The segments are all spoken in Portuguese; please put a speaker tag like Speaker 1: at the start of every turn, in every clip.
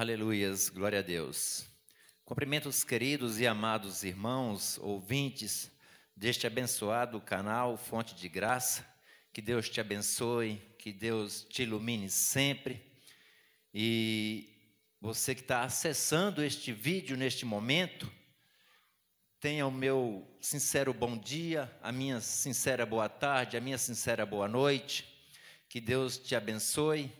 Speaker 1: Aleluias, glória a Deus. Cumprimento os queridos e amados irmãos, ouvintes deste abençoado canal Fonte de Graça. Que Deus te abençoe, que Deus te ilumine sempre. E você que está acessando este vídeo neste momento, tenha o meu sincero bom dia, a minha sincera boa tarde, a minha sincera boa noite. Que Deus te abençoe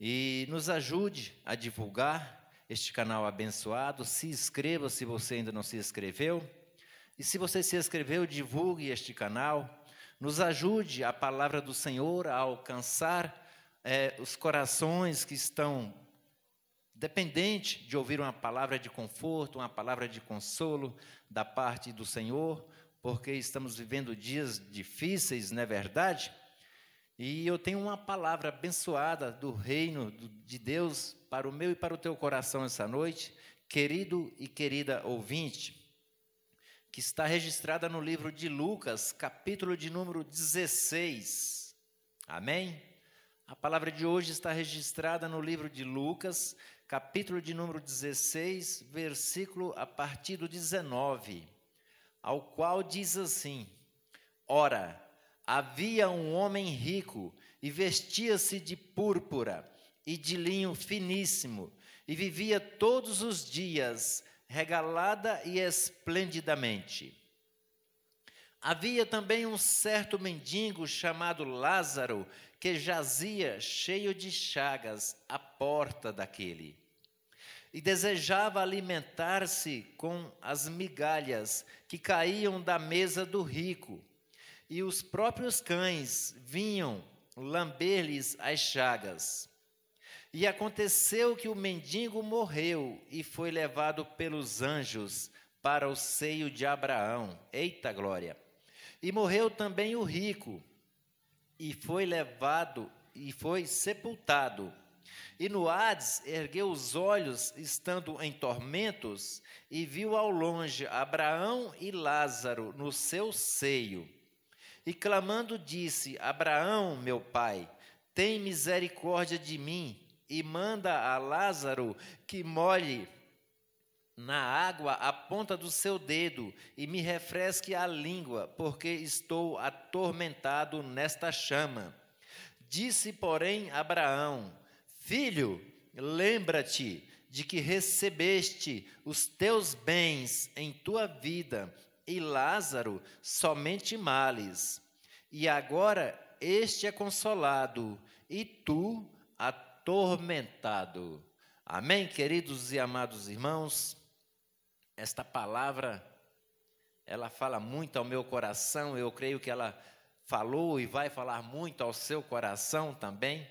Speaker 1: e nos ajude a divulgar este canal abençoado. Se inscreva se você ainda não se inscreveu. E se você se inscreveu, divulgue este canal. Nos ajude a palavra do Senhor a alcançar é, os corações que estão dependentes de ouvir uma palavra de conforto, uma palavra de consolo da parte do Senhor, porque estamos vivendo dias difíceis, não é verdade? E eu tenho uma palavra abençoada do reino de Deus para o meu e para o teu coração essa noite, querido e querida ouvinte, que está registrada no livro de Lucas, capítulo de número 16. Amém? A palavra de hoje está registrada no livro de Lucas, capítulo de número 16, versículo a partir do 19, ao qual diz assim: Ora, Havia um homem rico e vestia-se de púrpura e de linho finíssimo e vivia todos os dias regalada e esplendidamente. Havia também um certo mendigo chamado Lázaro, que jazia cheio de chagas à porta daquele. E desejava alimentar-se com as migalhas que caíam da mesa do rico e os próprios cães vinham lamber-lhes as chagas. E aconteceu que o mendigo morreu e foi levado pelos anjos para o seio de Abraão. Eita glória! E morreu também o rico e foi levado e foi sepultado. E no Hades ergueu os olhos, estando em tormentos, e viu ao longe Abraão e Lázaro no seu seio. E clamando disse: Abraão, meu pai, tem misericórdia de mim e manda a Lázaro que molhe na água a ponta do seu dedo e me refresque a língua, porque estou atormentado nesta chama. Disse, porém, Abraão: Filho, lembra-te de que recebeste os teus bens em tua vida e Lázaro somente males. E agora este é consolado, e tu atormentado. Amém, queridos e amados irmãos? Esta palavra, ela fala muito ao meu coração, eu creio que ela falou e vai falar muito ao seu coração também,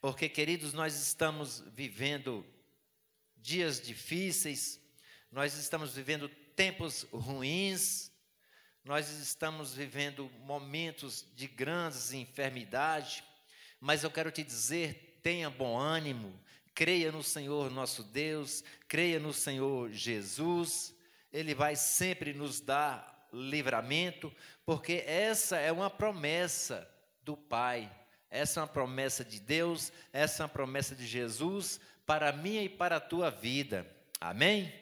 Speaker 1: porque, queridos, nós estamos vivendo dias difíceis, nós estamos vivendo tempos ruins, nós estamos vivendo momentos de grandes enfermidades, mas eu quero te dizer: tenha bom ânimo, creia no Senhor nosso Deus, creia no Senhor Jesus, Ele vai sempre nos dar livramento, porque essa é uma promessa do Pai, essa é uma promessa de Deus, essa é uma promessa de Jesus para a minha e para a tua vida. Amém?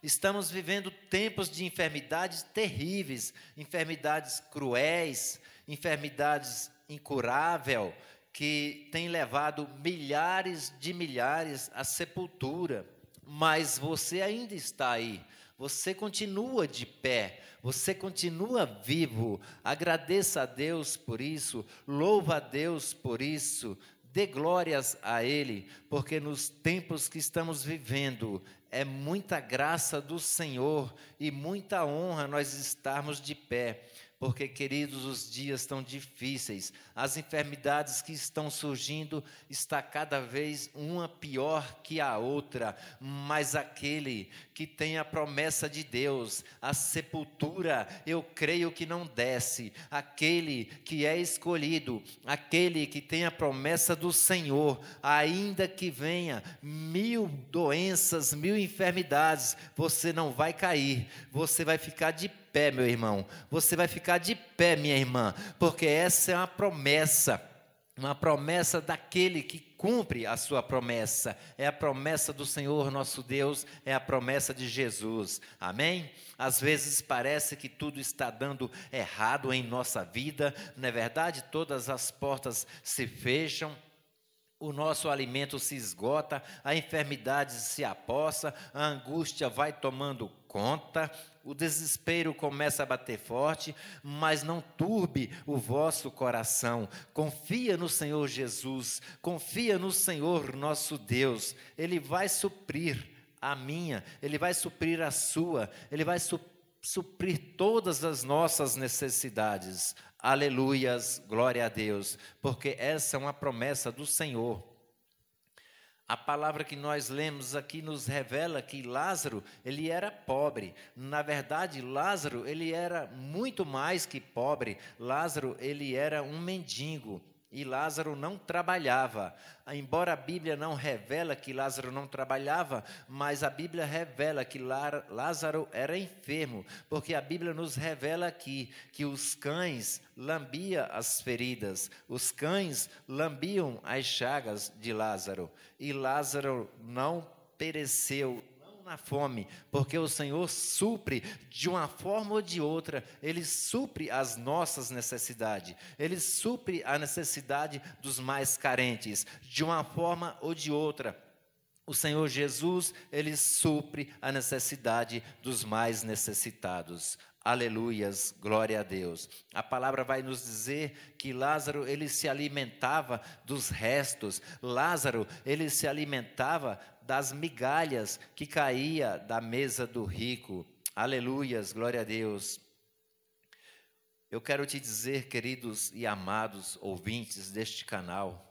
Speaker 1: Estamos vivendo tempos de enfermidades terríveis, enfermidades cruéis, enfermidades incurável que tem levado milhares de milhares à sepultura. Mas você ainda está aí, você continua de pé, você continua vivo. Agradeça a Deus por isso, louva a Deus por isso, Dê glórias a Ele, porque nos tempos que estamos vivendo é muita graça do Senhor e muita honra nós estarmos de pé. Porque, queridos, os dias estão difíceis, as enfermidades que estão surgindo está cada vez uma pior que a outra, mas aquele que tem a promessa de Deus, a sepultura, eu creio que não desce. Aquele que é escolhido, aquele que tem a promessa do Senhor, ainda que venha mil doenças, mil enfermidades, você não vai cair, você vai ficar de pé, meu irmão, você vai ficar de pé, minha irmã, porque essa é uma promessa. Uma promessa daquele que cumpre a sua promessa. É a promessa do Senhor nosso Deus, é a promessa de Jesus. Amém? Às vezes parece que tudo está dando errado em nossa vida, não é verdade? Todas as portas se fecham. O nosso alimento se esgota, a enfermidade se aposta, a angústia vai tomando conta, o desespero começa a bater forte, mas não turbe o vosso coração. Confia no Senhor Jesus, confia no Senhor nosso Deus, Ele vai suprir a minha, Ele vai suprir a sua, Ele vai suprir todas as nossas necessidades. Aleluias, glória a Deus, porque essa é uma promessa do Senhor a palavra que nós lemos aqui nos revela que Lázaro, ele era pobre. Na verdade, Lázaro, ele era muito mais que pobre. Lázaro, ele era um mendigo. E Lázaro não trabalhava. Embora a Bíblia não revela que Lázaro não trabalhava, mas a Bíblia revela que Lázaro era enfermo, porque a Bíblia nos revela aqui que os cães lambia as feridas, os cães lambiam as chagas de Lázaro, e Lázaro não pereceu na fome, porque o Senhor supre de uma forma ou de outra, ele supre as nossas necessidades, ele supre a necessidade dos mais carentes, de uma forma ou de outra. O Senhor Jesus, ele supre a necessidade dos mais necessitados. Aleluias, glória a Deus. A palavra vai nos dizer que Lázaro ele se alimentava dos restos. Lázaro ele se alimentava das migalhas que caía da mesa do rico. Aleluias, glória a Deus. Eu quero te dizer, queridos e amados ouvintes deste canal,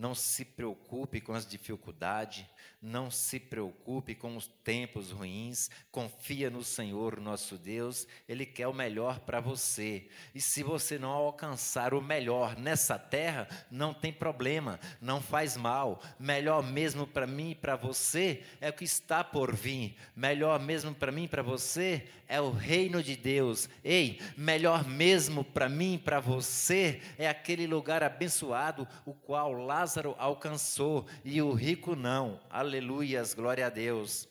Speaker 1: não se preocupe com as dificuldades, não se preocupe com os tempos ruins, confia no Senhor nosso Deus, Ele quer o melhor para você. E se você não alcançar o melhor nessa terra, não tem problema, não faz mal. Melhor mesmo para mim e para você é o que está por vir, melhor mesmo para mim e para você é o reino de Deus. Ei, melhor mesmo para mim e para você é aquele lugar abençoado, o qual Lázaro Lázaro alcançou e o rico não. Aleluias, glória a Deus.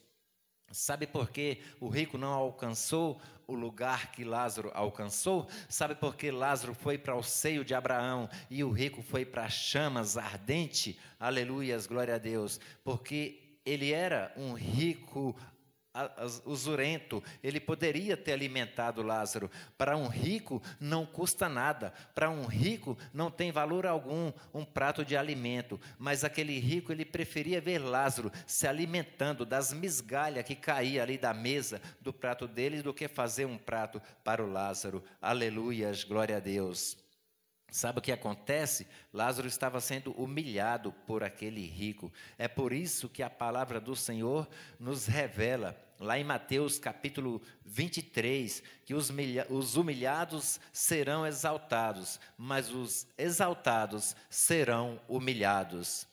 Speaker 1: Sabe por que o rico não alcançou o lugar que Lázaro alcançou? Sabe por que Lázaro foi para o seio de Abraão e o rico foi para chamas ardente? Aleluias, glória a Deus. Porque ele era um rico usurento, ele poderia ter alimentado Lázaro. Para um rico não custa nada, para um rico não tem valor algum um prato de alimento, mas aquele rico ele preferia ver Lázaro se alimentando das migalhas que caía ali da mesa do prato dele do que fazer um prato para o Lázaro. Aleluias, glória a Deus. Sabe o que acontece? Lázaro estava sendo humilhado por aquele rico. É por isso que a palavra do Senhor nos revela, lá em Mateus capítulo 23, que os, os humilhados serão exaltados, mas os exaltados serão humilhados.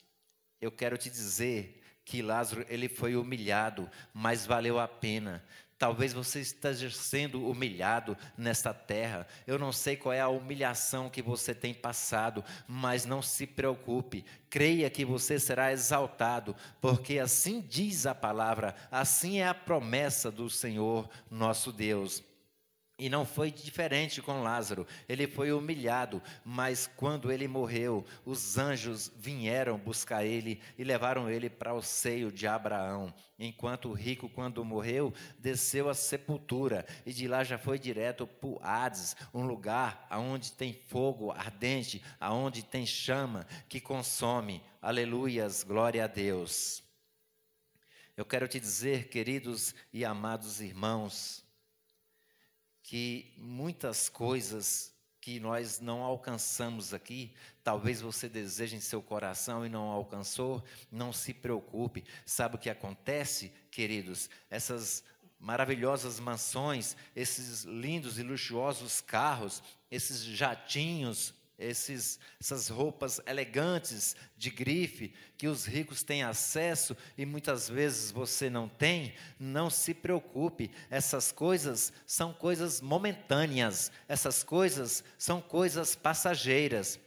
Speaker 1: Eu quero te dizer que Lázaro ele foi humilhado, mas valeu a pena. Talvez você esteja sendo humilhado nesta terra. Eu não sei qual é a humilhação que você tem passado, mas não se preocupe. Creia que você será exaltado, porque assim diz a palavra, assim é a promessa do Senhor nosso Deus. E não foi diferente com Lázaro. Ele foi humilhado, mas quando ele morreu, os anjos vieram buscar ele e levaram ele para o seio de Abraão. Enquanto o rico, quando morreu, desceu à sepultura e de lá já foi direto para o Hades, um lugar aonde tem fogo ardente, aonde tem chama que consome. Aleluias, glória a Deus. Eu quero te dizer, queridos e amados irmãos, que muitas coisas que nós não alcançamos aqui, talvez você deseje em seu coração e não alcançou, não se preocupe. Sabe o que acontece, queridos? Essas maravilhosas mansões, esses lindos e luxuosos carros, esses jatinhos, esses, essas roupas elegantes de grife que os ricos têm acesso e muitas vezes você não tem, não se preocupe, essas coisas são coisas momentâneas, essas coisas são coisas passageiras.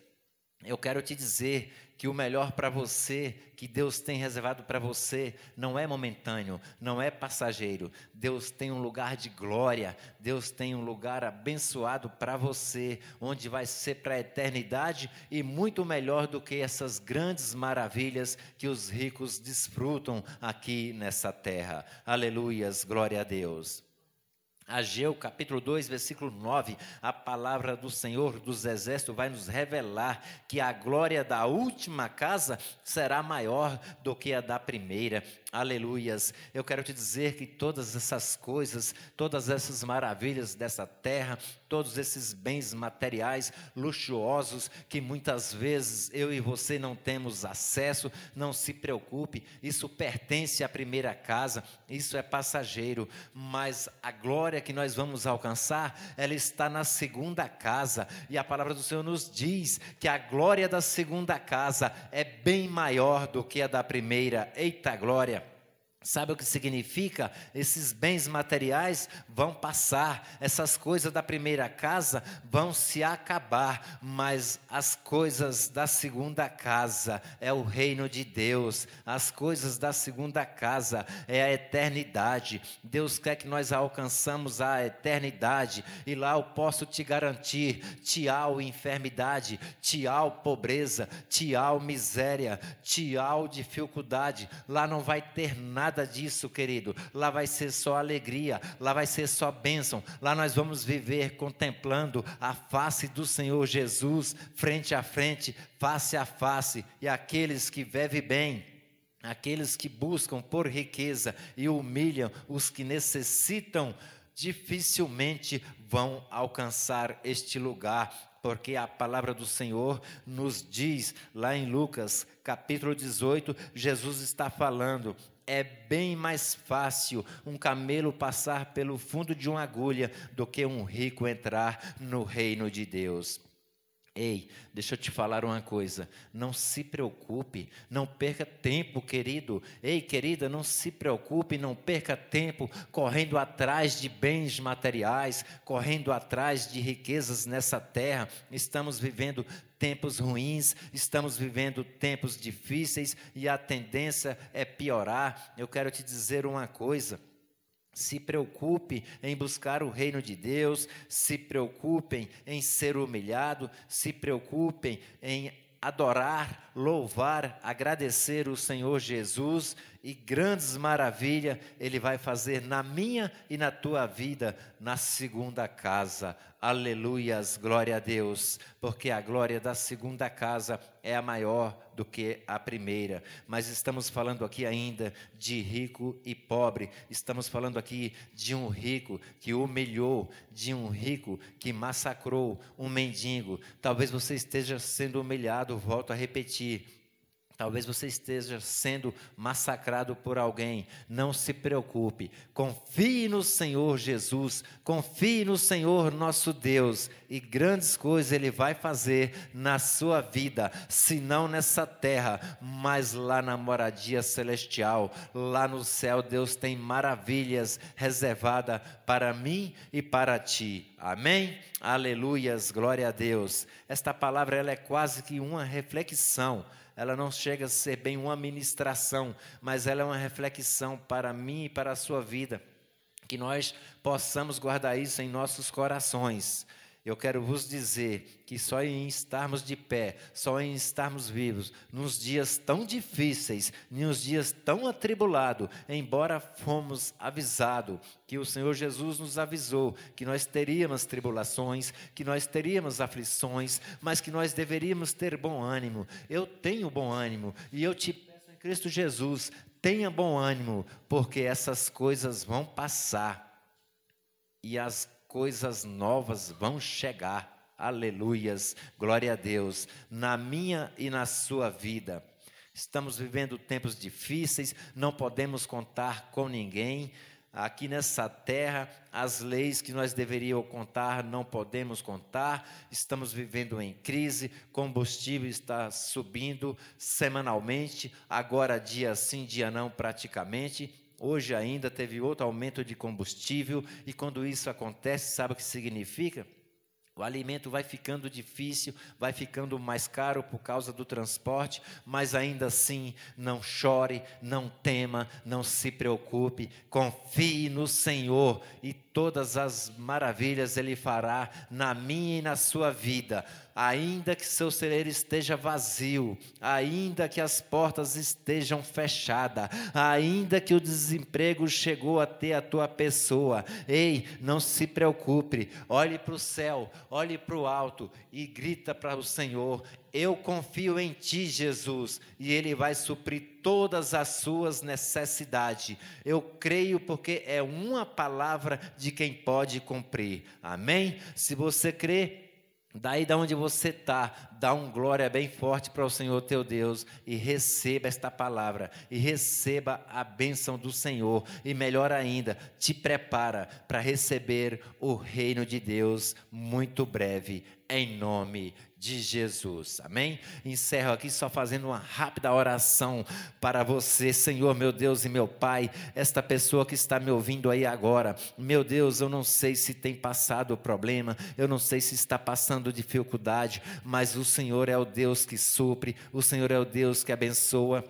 Speaker 1: Eu quero te dizer que o melhor para você, que Deus tem reservado para você, não é momentâneo, não é passageiro. Deus tem um lugar de glória, Deus tem um lugar abençoado para você, onde vai ser para a eternidade e muito melhor do que essas grandes maravilhas que os ricos desfrutam aqui nessa terra. Aleluias, glória a Deus. Ageu capítulo 2, versículo 9, a palavra do Senhor dos Exércitos vai nos revelar que a glória da última casa será maior do que a da primeira. Aleluias. Eu quero te dizer que todas essas coisas, todas essas maravilhas dessa terra, todos esses bens materiais luxuosos que muitas vezes eu e você não temos acesso, não se preocupe, isso pertence à primeira casa, isso é passageiro, mas a glória que nós vamos alcançar, ela está na segunda casa, e a palavra do Senhor nos diz que a glória da segunda casa é bem maior do que a da primeira. Eita glória! Sabe o que significa? Esses bens materiais vão passar, essas coisas da primeira casa vão se acabar, mas as coisas da segunda casa é o reino de Deus, as coisas da segunda casa é a eternidade. Deus quer que nós alcançamos a eternidade e lá eu posso te garantir: tchau enfermidade, tchau pobreza, tchau miséria, tchau dificuldade. Lá não vai ter nada nada disso, querido. Lá vai ser só alegria, lá vai ser só bênção. Lá nós vamos viver contemplando a face do Senhor Jesus, frente a frente, face a face. E aqueles que vivem bem, aqueles que buscam por riqueza e humilham os que necessitam, dificilmente vão alcançar este lugar porque a palavra do Senhor nos diz lá em Lucas capítulo 18, Jesus está falando: é bem mais fácil um camelo passar pelo fundo de uma agulha do que um rico entrar no reino de Deus. Ei, deixa eu te falar uma coisa. Não se preocupe, não perca tempo, querido. Ei, querida, não se preocupe, não perca tempo correndo atrás de bens materiais, correndo atrás de riquezas nessa terra. Estamos vivendo tempos ruins, estamos vivendo tempos difíceis e a tendência é piorar. Eu quero te dizer uma coisa se preocupe em buscar o reino de Deus, se preocupem em ser humilhado, se preocupem em adorar, louvar, agradecer o Senhor Jesus, e grandes maravilhas Ele vai fazer na minha e na tua vida, na segunda casa. Aleluias, glória a Deus, porque a glória da segunda casa é a maior do que a primeira. Mas estamos falando aqui ainda de rico e pobre, estamos falando aqui de um rico que humilhou, de um rico que massacrou um mendigo. Talvez você esteja sendo humilhado, volto a repetir Talvez você esteja sendo massacrado por alguém. Não se preocupe. Confie no Senhor Jesus. Confie no Senhor nosso Deus. E grandes coisas Ele vai fazer na sua vida. Se não nessa terra, mas lá na moradia celestial. Lá no céu, Deus tem maravilhas reservadas para mim e para ti. Amém? Aleluias. Glória a Deus. Esta palavra ela é quase que uma reflexão ela não chega a ser bem uma ministração, mas ela é uma reflexão para mim e para a sua vida. Que nós possamos guardar isso em nossos corações eu quero vos dizer que só em estarmos de pé, só em estarmos vivos, nos dias tão difíceis, nos dias tão atribulados, embora fomos avisados, que o Senhor Jesus nos avisou que nós teríamos tribulações, que nós teríamos aflições, mas que nós deveríamos ter bom ânimo. Eu tenho bom ânimo e eu te peço em Cristo Jesus, tenha bom ânimo, porque essas coisas vão passar. E as coisas novas vão chegar. Aleluias, glória a Deus, na minha e na sua vida. Estamos vivendo tempos difíceis, não podemos contar com ninguém. Aqui nessa terra, as leis que nós deveríamos contar, não podemos contar. Estamos vivendo em crise, combustível está subindo semanalmente, agora dia sim, dia não praticamente Hoje ainda teve outro aumento de combustível, e quando isso acontece, sabe o que significa? O alimento vai ficando difícil, vai ficando mais caro por causa do transporte, mas ainda assim, não chore, não tema, não se preocupe, confie no Senhor e todas as maravilhas Ele fará na minha e na sua vida ainda que seu celeiro esteja vazio, ainda que as portas estejam fechadas, ainda que o desemprego chegou até a tua pessoa. Ei, não se preocupe, olhe para o céu, olhe para o alto e grita para o Senhor: Eu confio em ti, Jesus, e Ele vai suprir todas as suas necessidades. Eu creio porque é uma palavra de quem pode cumprir. Amém? Se você crê, Daí da onde você está, dá um glória bem forte para o Senhor teu Deus e receba esta palavra e receba a bênção do Senhor e melhor ainda, te prepara para receber o reino de Deus muito breve em nome de Jesus. Amém? Encerro aqui só fazendo uma rápida oração para você, Senhor, meu Deus e meu Pai, esta pessoa que está me ouvindo aí agora. Meu Deus, eu não sei se tem passado o problema, eu não sei se está passando dificuldade, mas o Senhor é o Deus que supre, o Senhor é o Deus que abençoa.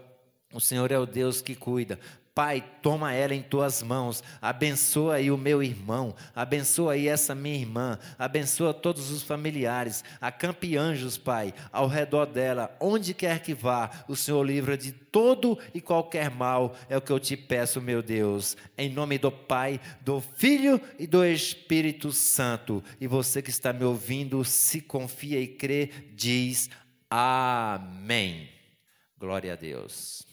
Speaker 1: O Senhor é o Deus que cuida. Pai, toma ela em tuas mãos, abençoa aí o meu irmão, abençoa aí essa minha irmã, abençoa todos os familiares, acampe anjos, Pai, ao redor dela, onde quer que vá, o Senhor livra de todo e qualquer mal, é o que eu te peço, meu Deus, em nome do Pai, do Filho e do Espírito Santo. E você que está me ouvindo, se confia e crê, diz amém. Glória a Deus.